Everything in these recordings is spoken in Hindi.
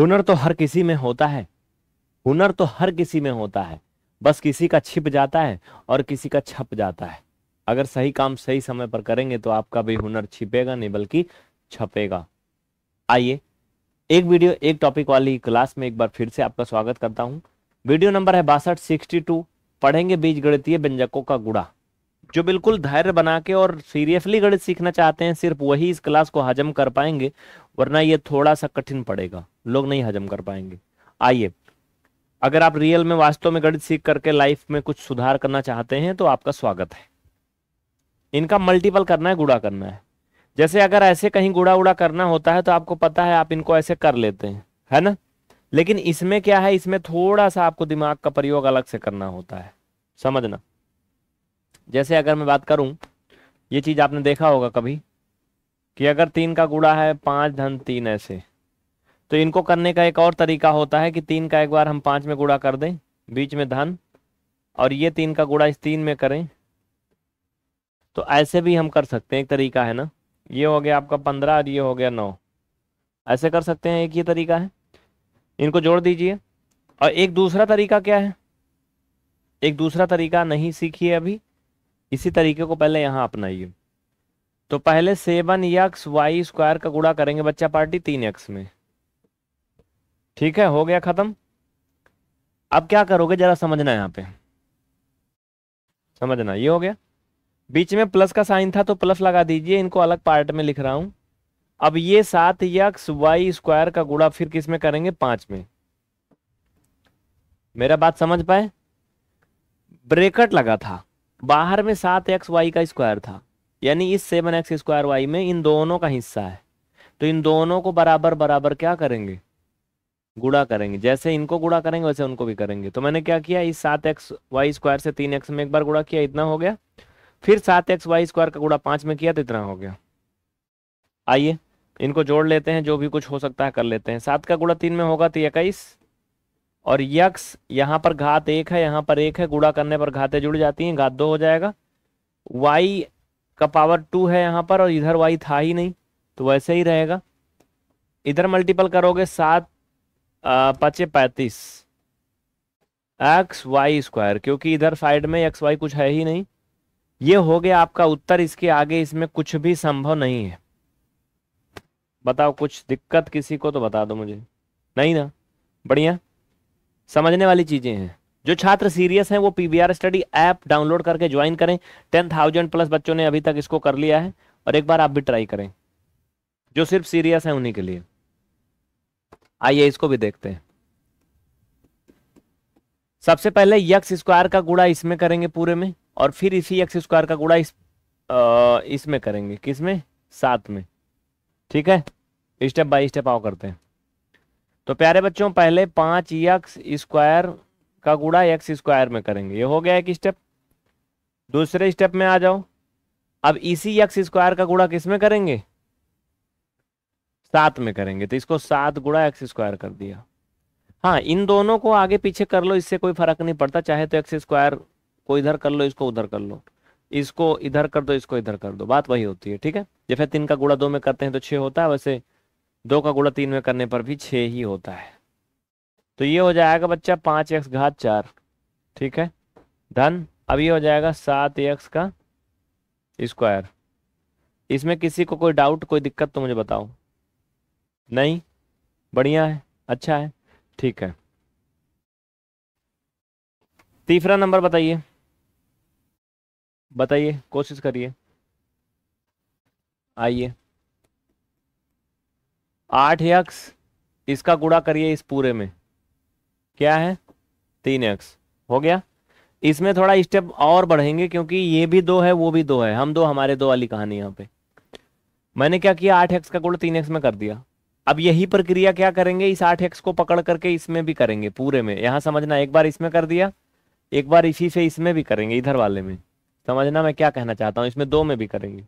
हुनर तो हर किसी में होता है हुनर तो हर किसी में होता है बस किसी का छिप जाता है और किसी का छप जाता है अगर सही काम सही समय पर करेंगे तो आपका भी हुनर छिपेगा नहीं बल्कि छपेगा आइए एक वीडियो एक टॉपिक वाली क्लास में एक बार फिर से आपका स्वागत करता हूं वीडियो नंबर है बासठ सिक्सटी टू पढ़ेंगे बीज गणितीय व्यंजकों का गुड़ा जो बिल्कुल धैर्य बना के और सीरियसली गणित सीखना चाहते हैं सिर्फ वही इस क्लास को हजम कर पाएंगे वरना ये थोड़ा सा कठिन पड़ेगा लोग नहीं हजम कर पाएंगे आइए अगर आप रियल में वास्तव में गणित सीख करके लाइफ में कुछ सुधार करना चाहते हैं तो आपका स्वागत है इनका मल्टीपल करना है गुड़ा करना है जैसे अगर ऐसे कहीं गुड़ा उड़ा करना होता है तो आपको पता है आप इनको ऐसे कर लेते हैं है ना लेकिन इसमें क्या है इसमें थोड़ा सा आपको दिमाग का प्रयोग अलग से करना होता है समझना जैसे अगर मैं बात करूं ये चीज़ आपने देखा होगा कभी कि अगर तीन का गुड़ा है पांच धन तीन ऐसे तो इनको करने का एक और तरीका होता है कि तीन का एक बार हम पांच में गुड़ा कर दें बीच में धन और ये तीन का गुड़ा इस तीन में करें तो ऐसे भी हम कर सकते हैं एक तरीका है ना ये हो गया आपका पंद्रह और ये हो गया नौ ऐसे कर सकते हैं एक ये तरीका है इनको जोड़ दीजिए और एक दूसरा तरीका क्या है एक दूसरा तरीका नहीं सीखिए अभी इसी तरीके को पहले यहां अपनाइए तो पहले सेवन यक्स वाई स्क्वायर का गुड़ा करेंगे बच्चा पार्टी तीन यक्स में ठीक है हो गया खत्म अब क्या करोगे जरा समझना यहां पे समझना ये हो गया बीच में प्लस का साइन था तो प्लस लगा दीजिए इनको अलग पार्ट में लिख रहा हूं अब ये सात यक्स वाई स्क्वायर का गुड़ा फिर किस में करेंगे पांच में मेरा बात समझ पाए ब्रेकट लगा था बाहर में सात एक्स वाई का स्क्वायर था यानी इस सेवन एक्स स्क्वायर वाई में इन दोनों का हिस्सा है तो इन दोनों को बराबर बराबर क्या करेंगे गुड़ा करेंगे जैसे इनको गुड़ा करेंगे वैसे उनको भी करेंगे तो मैंने क्या किया इस सात एक्स वाई स्क्वायर से तीन एक्स में एक बार गुड़ा किया इतना हो गया फिर सात एक्स वाई स्क्वायर का गुड़ा पांच में किया तो इतना हो गया आइए इनको जोड़ लेते हैं जो भी कुछ हो सकता है कर लेते हैं सात का गुड़ा तीन में होगा तो इक्कीस और यक्स यहाँ पर घात एक है यहाँ पर एक है गुड़ा करने पर घातें जुड़ जाती हैं घात दो हो जाएगा वाई का पावर टू है यहाँ पर और इधर वाई था ही नहीं तो वैसे ही रहेगा इधर मल्टीपल करोगे सात पचे पैंतीस एक्स वाई स्क्वायर क्योंकि इधर साइड में एक्स वाई कुछ है ही नहीं ये हो गया आपका उत्तर इसके आगे इसमें कुछ भी संभव नहीं है बताओ कुछ दिक्कत किसी को तो बता दो मुझे नहीं ना बढ़िया समझने वाली चीजें हैं जो छात्र सीरियस हैं वो पीबीआर स्टडी ऐप डाउनलोड करके ज्वाइन करें टेन थाउजेंड प्लस बच्चों ने अभी तक इसको कर लिया है और एक बार आप भी ट्राई करें जो सिर्फ सीरियस हैं उन्हीं के लिए आइए इसको भी देखते हैं सबसे पहले यक्स स्क्वायर का गुड़ा इसमें करेंगे पूरे में और फिर इसी यक्स स्क्वायर का गुड़ा इस इसमें करेंगे किसमें सात में ठीक है स्टेप बाय स्टेप आओ करते हैं तो प्यारे बच्चों पहले पांच यक्स स्क्वायर का गुड़ा यक्स स्क्वायर में करेंगे ये हो गया एक स्टेप दूसरे स्टेप में आ जाओ अब इसी यक्स स्क्वायर का गुड़ा किस में करेंगे सात में करेंगे तो इसको सात गुड़ा एक्स स्क्वायर कर दिया हाँ इन दोनों को आगे पीछे कर लो इससे कोई फर्क नहीं पड़ता चाहे तो एक्स स्क्वायर को इधर कर लो इसको उधर कर लो इसको इधर कर दो इसको इधर कर दो बात वही होती है ठीक है जैसे तीन का गुड़ा दो में करते हैं तो छह होता है वैसे दो का गुड़ा तीन में करने पर भी छः ही होता है तो ये हो जाएगा बच्चा पाँच एक्स घात चार ठीक है धन अब ये हो जाएगा सात एक्स का स्क्वायर इसमें किसी को कोई डाउट कोई दिक्कत तो मुझे बताओ नहीं बढ़िया है अच्छा है ठीक है तीसरा नंबर बताइए बताइए कोशिश करिए आइए आठ यक्स इसका गुड़ा करिए इस पूरे में क्या है तीन एक्स हो गया इसमें थोड़ा स्टेप और बढ़ेंगे क्योंकि ये भी दो है वो भी दो है हम दो हमारे दो वाली कहानी यहाँ पे मैंने क्या किया आठ एक्स का गुड़ा तीन एक्स में कर दिया अब यही प्रक्रिया क्या करेंगे इस आठ एक्स को पकड़ करके इसमें भी करेंगे पूरे में यहां समझना एक बार इसमें कर दिया एक बार इसी से इसमें भी करेंगे इधर वाले में समझना मैं क्या कहना चाहता हूँ इसमें दो में भी करेंगे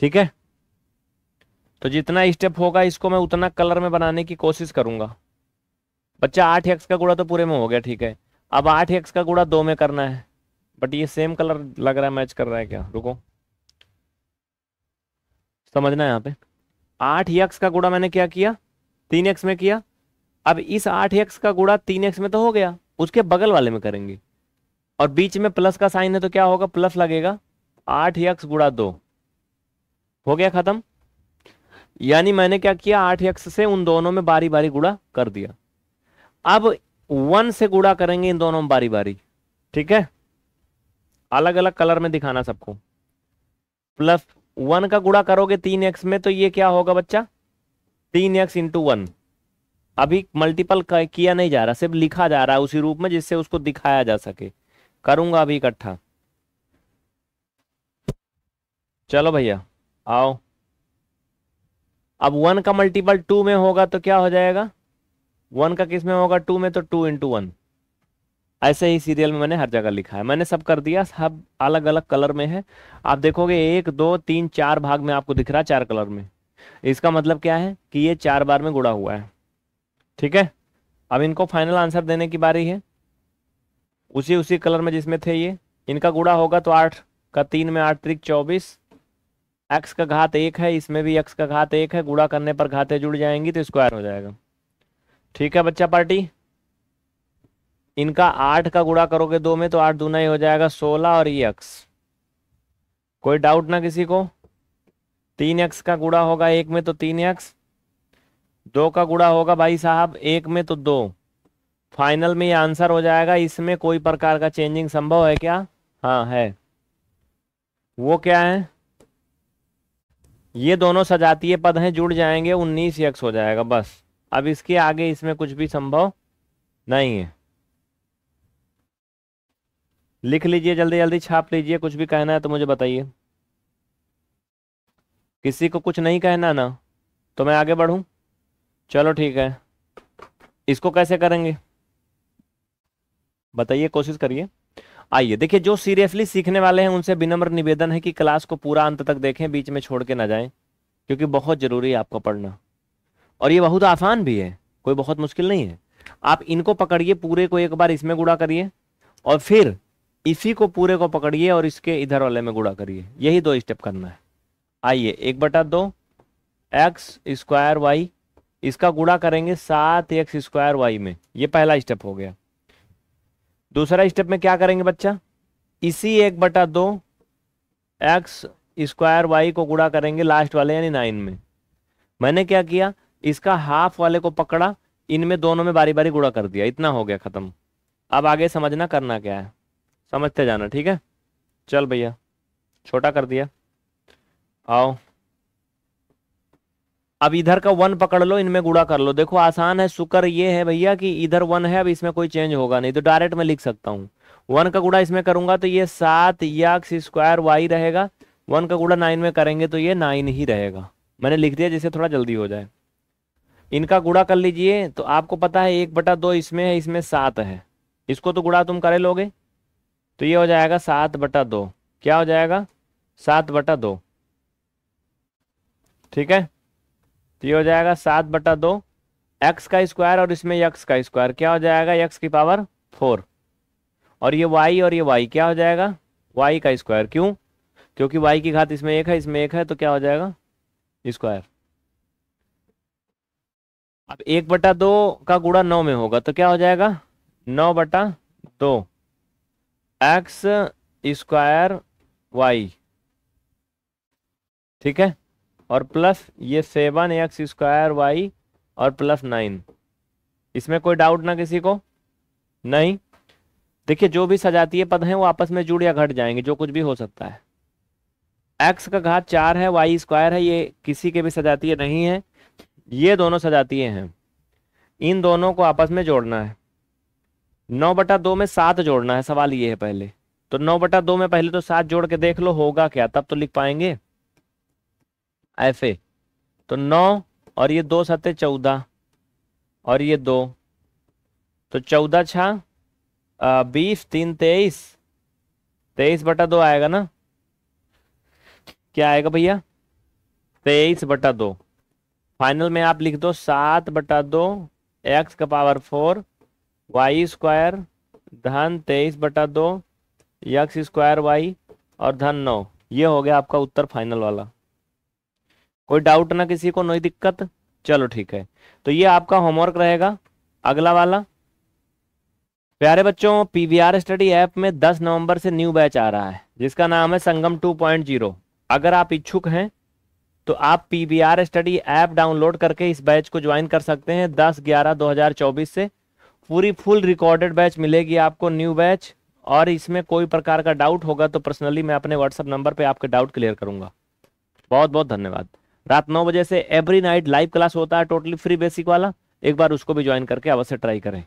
ठीक है तो जितना स्टेप होगा इसको मैं उतना कलर में बनाने की कोशिश करूंगा बच्चा आठ एक्स का गुड़ा तो पूरे में हो गया ठीक है अब आठ एक्स का गुड़ा दो में करना है बट ये सेम कलर लग रहा है मैच कर रहा है क्या रुको समझना है यहाँ पे आठ एक्स का गुड़ा मैंने क्या किया तीन एक्स में किया अब इस आठ एक्स का गुड़ा तीन एक्स में तो हो गया उसके बगल वाले में करेंगे और बीच में प्लस का साइन है तो क्या होगा प्लस लगेगा आठ यक्स गुड़ा दो हो गया खत्म यानी मैंने क्या किया आठ एक्स से उन दोनों में बारी बारी गुड़ा कर दिया अब वन से गुड़ा करेंगे इन दोनों में बारी बारी ठीक है अलग अलग कलर में दिखाना सबको प्लस वन का गुड़ा करोगे तीन एक्स में तो ये क्या होगा बच्चा तीन एक्स इंटू वन अभी मल्टीपल किया नहीं जा रहा सिर्फ लिखा जा रहा है उसी रूप में जिससे उसको दिखाया जा सके करूंगा अभी इकट्ठा चलो भैया आओ अब वन का मल्टीपल टू में होगा तो क्या हो जाएगा वन का किस में होगा टू में तो टू इंटू वन ऐसे ही सीरियल में मैंने हर जगह लिखा है मैंने सब कर दिया सब अलग अलग कलर में है आप देखोगे एक दो तीन चार भाग में आपको दिख रहा है चार कलर में इसका मतलब क्या है कि ये चार बार में गुड़ा हुआ है ठीक है अब इनको फाइनल आंसर देने की बारी है उसी उसी कलर में जिसमें थे ये इनका गुड़ा होगा तो आठ का तीन में आठ त्रिक चौबीस एक्स का घात एक है इसमें भी एक्स का घात एक है गुड़ा करने पर घाते जुड़ जाएंगी तो स्क्वायर हो जाएगा ठीक है बच्चा पार्टी इनका आठ का गुड़ा करोगे दो में तो आठ दूना ही हो जाएगा सोलह और ये एक्स कोई डाउट ना किसी को तीन एक्स का गुड़ा होगा एक में तो तीन एक्स दो का गुड़ा होगा भाई साहब एक में तो दो फाइनल में ये आंसर हो जाएगा इसमें कोई प्रकार का चेंजिंग संभव है क्या हाँ है वो क्या है ये दोनों सजातीय पद हैं जुड़ जाएंगे उन्नीस यक्स हो जाएगा बस अब इसके आगे इसमें कुछ भी संभव नहीं है लिख लीजिए जल्दी जल्दी छाप लीजिए कुछ भी कहना है तो मुझे बताइए किसी को कुछ नहीं कहना ना तो मैं आगे बढ़ूं चलो ठीक है इसको कैसे करेंगे बताइए कोशिश करिए आइए देखिए जो सीरियसली सीखने वाले हैं उनसे विनम्र निवेदन है कि क्लास को पूरा अंत तक देखें बीच में छोड़ के ना जाएं क्योंकि बहुत ज़रूरी है आपको पढ़ना और ये बहुत आसान भी है कोई बहुत मुश्किल नहीं है आप इनको पकड़िए पूरे को एक बार इसमें गुड़ा करिए और फिर इसी को पूरे को पकड़िए और इसके इधर वाले में गुड़ा करिए यही दो स्टेप करना है आइए एक बटा दो एक्स स्क्वायर वाई इसका गुड़ा करेंगे सात एक्स स्क्वायर वाई में ये पहला स्टेप हो गया दूसरा स्टेप में क्या करेंगे बच्चा इसी एक बटा दो एक्स स्क्वायर वाई को गुड़ा करेंगे लास्ट वाले यानी नाइन में मैंने क्या किया इसका हाफ वाले को पकड़ा इनमें दोनों में बारी बारी गुड़ा कर दिया इतना हो गया ख़त्म अब आगे समझना करना क्या है समझते जाना ठीक है चल भैया छोटा कर दिया आओ अब इधर का वन पकड़ लो इनमें गुड़ा कर लो देखो आसान है शुक्र ये है भैया कि इधर वन है अब इसमें कोई चेंज होगा नहीं तो डायरेक्ट मैं लिख सकता हूँ वन का गुड़ा इसमें करूंगा तो ये सात यक्स स्क्वायर वाई रहेगा वन का गुड़ा नाइन में करेंगे तो ये नाइन ही रहेगा मैंने लिख दिया जिससे थोड़ा जल्दी हो जाए इनका गुड़ा कर लीजिए तो आपको पता है एक बटा दो इसमें है इसमें सात है इसको तो गुड़ा तुम करे लोगे तो ये हो जाएगा सात बटा दो क्या हो जाएगा सात बटा दो ठीक है तो ये हो जाएगा सात बटा दो एक्स का स्क्वायर और इसमें यक्स का स्क्वायर क्या हो जाएगा यक्स की पावर फोर और ये वाई और ये वाई क्या हो जाएगा वाई का स्क्वायर क्यों क्योंकि वाई की घात इसमें एक है इसमें एक है तो क्या हो जाएगा स्क्वायर अब एक बटा दो का गुड़ा नौ में होगा तो क्या हो जाएगा नौ बटा दो एक्स स्क्वायर वाई ठीक है और प्लस ये सेवन एक्स स्क्वायर वाई और प्लस नाइन इसमें कोई डाउट ना किसी को नहीं देखिए जो भी सजातीय पद हैं वो आपस में जुड़ या घट जाएंगे जो कुछ भी हो सकता है एक्स का घात चार है वाई स्क्वायर है ये किसी के भी सजातीय नहीं है ये दोनों सजातीय हैं इन दोनों को आपस में जोड़ना है नौ बटा दो में सात जोड़ना है सवाल ये है पहले तो नौ बटा दो में पहले तो सात जोड़ के देख लो होगा क्या तब तो लिख पाएंगे एफ ए तो नौ और ये दो सते चौदह और ये दो तो चौदह छा बीस तीन तेईस तेईस बटा दो आएगा ना क्या आएगा भैया तेईस बटा दो फाइनल में आप लिख दो सात बटा दो एक्स का पावर फोर वाई स्क्वायर धन तेईस बटा दो यक्स स्क्वायर वाई और धन नौ ये हो गया आपका उत्तर फाइनल वाला कोई डाउट ना किसी को नहीं दिक्कत चलो ठीक है तो ये आपका होमवर्क रहेगा अगला वाला प्यारे बच्चों पीवीआर स्टडी ऐप में 10 नवंबर से न्यू बैच आ रहा है जिसका नाम है संगम 2.0 अगर आप इच्छुक हैं तो आप पीवीआर स्टडी ऐप डाउनलोड करके इस बैच को ज्वाइन कर सकते हैं 10 ग्यारह 2024 से पूरी फुल रिकॉर्डेड बैच मिलेगी आपको न्यू बैच और इसमें कोई प्रकार का डाउट होगा तो पर्सनली मैं अपने व्हाट्सअप नंबर पर आपके डाउट क्लियर करूंगा बहुत बहुत धन्यवाद रात नौ बजे से एवरी नाइट लाइव क्लास होता है टोटली फ्री बेसिक वाला एक बार उसको भी ज्वाइन करके अवश्य ट्राई करें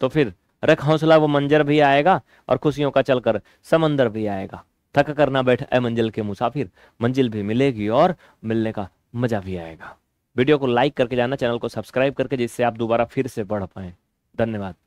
तो फिर रख हौसला वो मंजर भी आएगा और खुशियों का चलकर समंदर भी आएगा थक करना बैठ ए मंजिल के मुसाफिर मंजिल भी मिलेगी और मिलने का मजा भी आएगा वीडियो को लाइक करके जाना चैनल को सब्सक्राइब करके जिससे आप दोबारा फिर से बढ़ पाए धन्यवाद